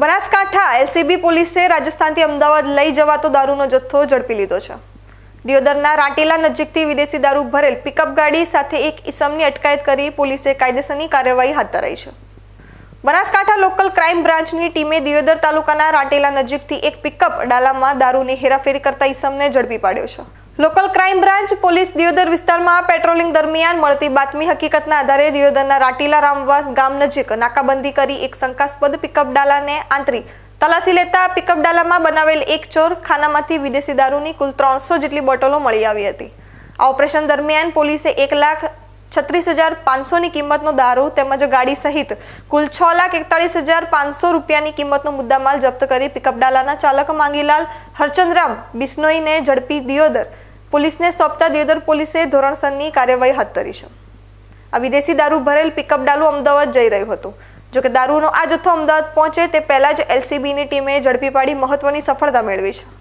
Banaskantha LCB પોલીસે રાજસ્થાનથી અમદાવાદ લઈ જવાતો દારૂનો જથ્થો ઝડપી લીધો છે દિયોદરના રાટીલા નજીકથી વિદેશી દારૂ ભરેલ પિકઅપ ગાડી સાથે એક ઇસમની અટકાયત કરી પોલીસે કાયદેસરની કાર્યવાહી હાથ ધરાઈ છે બનાસકાંઠા લોકલ ક્રાઇમ બ્રાન્ચની ટીમે દિયોદર તાલુકાના રાટેલા નજીકથી એક પિકઅપ ડાલામાં દારૂની હેરાફેરી કરતા ઇસમને ઝડપી પાડ્યો છે local crime branch police Deodar વિસ્તારમાં પેટ્રોલિંગ દરમિયાન મળતી બાતમી હકીકતના આધારે દિયોદરના રાટીલા રામવાસ ગામ નજીક નાકાબંધી કરી એક શંકાસ્પદ પિકઅપ ડાલાને આંતરી તલાસી લેતા પિકઅપ ડાલામાં બનાવેલ એક ચોર ખાનામાંથી વિદેશી દારૂની કુલ ત્રણસો જેટલી બોટલો મળી આવી હતી આ ઓપરેશન દરમિયાન પોલીસે એક લાખ છત્રીસ હજાર પાંચસોની કિંમતનો દારૂ તેમજ ગાડી સહિત કુલ છ લાખ એકતાલીસ હજાર પાંચસો રૂપિયાની કિંમતનો મુદ્દામાલ જપ્ત કરી પિકઅપ ડાલાના ચાલક માંગીલાલ હરચંદરામ બિસ્નોઈને ઝડપી દિયોદર પોલીસને સોંપતા દિયોદર પોલીસે ધોરણસરની કાર્યવાહી હાથ ધરી છે આ વિદેશી દારૂ ભરેલ પિકઅપ ડાલુ અમદાવાદ જઈ રહ્યું હતું જો કે દારૂનો આ જથ્થો અમદાવાદ પહોંચે તે પહેલાં જ એલસીબીની ટીમે ઝડપી પાડી મહત્વની સફળતા મેળવી છે